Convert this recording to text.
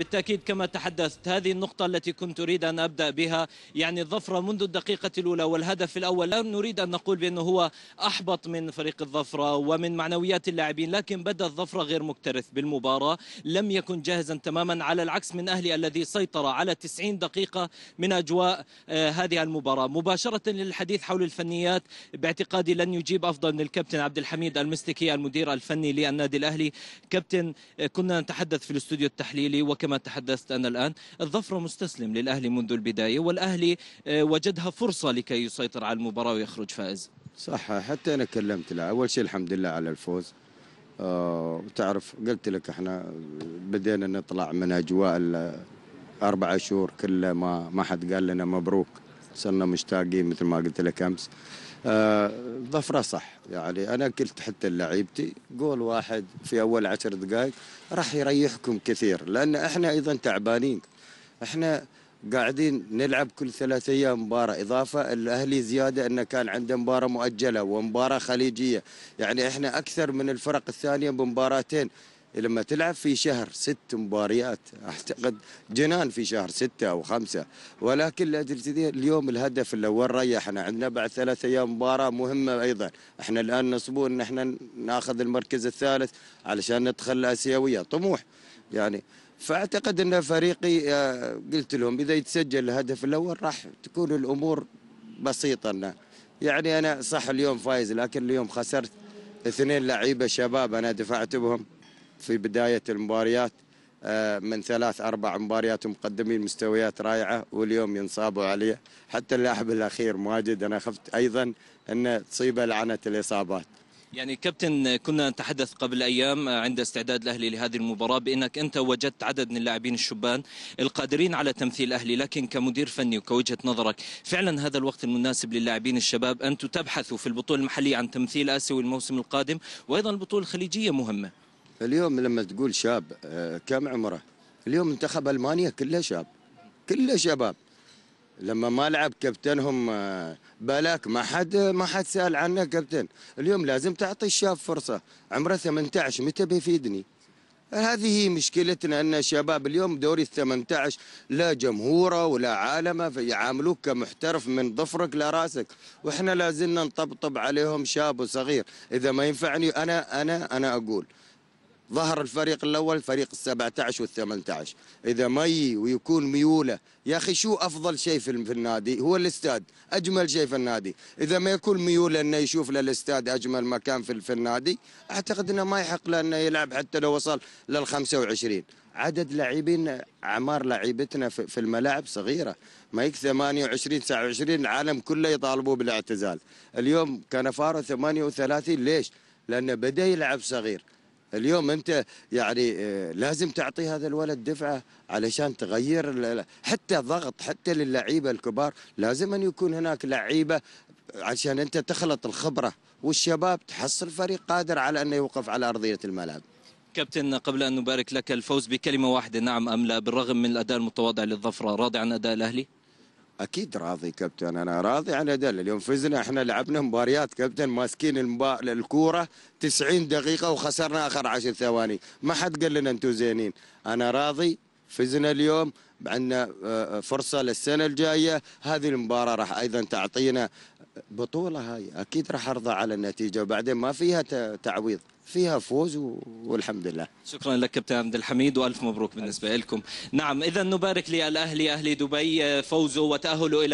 بالتأكيد كما تحدثت هذه النقطة التي كنت أريد أن أبدأ بها يعني الظفرة منذ الدقيقة الأولى والهدف الأول لا نريد أن نقول بأنه هو أحبط من فريق الظفرة ومن معنويات اللاعبين لكن بدأ الظفرة غير مكترث بالمباراة لم يكن جاهزا تماما على العكس من أهلي الذي سيطر على 90 دقيقة من أجواء آه، هذه المباراة مباشرة للحديث حول الفنيات باعتقادي لن يجيب أفضل من الكابتن عبد الحميد المستكي المدير الفني للنادي الأهلي كابتن آه، كنا نتحدث في الاستوديو التحليلي وك كما تحدثت أنا الآن الظفر مستسلم للأهلي منذ البداية والأهلي آه، وجدها فرصة لكي يسيطر على المباراة ويخرج فائز صح حتى أنا كلمت لها أول شيء الحمد لله على الفوز آه، تعرف قلت لك احنا بدينا نطلع من أجواء الأربع شهور كلها ما ما حد قال لنا مبروك صرنا مشتاقين مثل ما قلت لك أمس آه، ظفره صح يعني انا قلت حتى لعيبتي قول واحد في اول عشر دقائق راح يريحكم كثير لان احنا ايضا تعبانين احنا قاعدين نلعب كل ثلاث ايام مباراه اضافه الاهلي زياده انه كان عنده مباراه مؤجله ومباراه خليجيه يعني احنا اكثر من الفرق الثانيه بمباراتين لما تلعب في شهر ست مباريات اعتقد جنان في شهر ستة او خمسة ولكن لا اليوم الهدف الاول ريحنا عندنا بعد ثلاث ايام مباراة مهمة ايضا احنا الان نصبون ان احنا ناخذ المركز الثالث علشان ندخل الاسيوية طموح يعني فاعتقد ان فريقي آه، قلت لهم اذا يتسجل الهدف الاول راح تكون الامور بسيطة لنا يعني انا صح اليوم فايز لكن اليوم خسرت اثنين لعيبه شباب انا دفعت بهم في بداية المباريات آه، من ثلاث أربع مباريات ومقدمين مستويات رائعة واليوم ينصابوا عليه حتى اللاعب الأخير مواجد أنا خفت أيضا أن تصيبه لعنة الإصابات يعني كابتن كنا نتحدث قبل ايام عند استعداد الاهلي لهذه المباراه بانك انت وجدت عدد من اللاعبين الشبان القادرين على تمثيل الاهلي لكن كمدير فني وكوجهه نظرك فعلا هذا الوقت المناسب للاعبين الشباب انتم تبحثوا في البطوله المحليه عن تمثيل اسيوي الموسم القادم وايضا البطوله الخليجيه مهمه اليوم لما تقول شاب آه، كم عمره اليوم منتخب المانيا كله شاب كله شباب لما ما لعب كابتنهم آه، بلاك ما حد ما حد سال عنه كابتن اليوم لازم تعطي الشاب فرصه عمره 18 متى بيفيدني هذه هي مشكلتنا ان الشباب اليوم دوري ال 18 لا جمهوره ولا عالمه فيعاملوك كمحترف من ظفرك لراسك واحنا لازلنا نطبطب عليهم شاب وصغير اذا ما ينفعني انا انا انا اقول ظهر الفريق الاول فريق ال17 وال18 اذا مي ويكون ميوله يا اخي شو افضل شيء في النادي هو الاستاد اجمل شيء في النادي اذا ما يكون ميوله انه يشوف للاستاد اجمل مكان في النادي اعتقد انه ما يحق له انه يلعب حتى لو وصل لل25 عدد لاعبين اعمار لاعيبتنا في الملاعب صغيره ما يك 28 29 العالم كله يطالبوا بالاعتزال اليوم كان فارو 38 ليش لانه بدا يلعب صغير اليوم انت يعني آه، لازم تعطي هذا الولد دفعه علشان تغير حتى ضغط حتى للعيبه الكبار لازم ان يكون هناك لعيبه عشان انت تخلط الخبره والشباب تحصل فريق قادر على انه يوقف على ارضيه الملعب. كابتن قبل ان نبارك لك الفوز بكلمه واحده نعم ام لا بالرغم من الاداء المتواضع للظفره راضي عن اداء الاهلي؟ اكيد راضي كابتن انا راضي على ده اليوم فزنا احنا لعبنا مباريات كابتن ماسكين المبا... الكوره 90 دقيقه وخسرنا اخر 10 ثواني ما حد قال لنا انتم زينين انا راضي فزنا اليوم عندنا آه، آه، فرصه للسنه الجايه هذه المباراه راح ايضا تعطينا بطولة هاي أكيد راح أرضى على النتيجة وبعدين ما فيها تعويض فيها فوز والحمد لله شكرا لك كابتن عبد الحميد والف مبروك بالنسبه لكم نعم اذا نبارك للاهلي اهلي دبي آه، فوزه وتاهله الى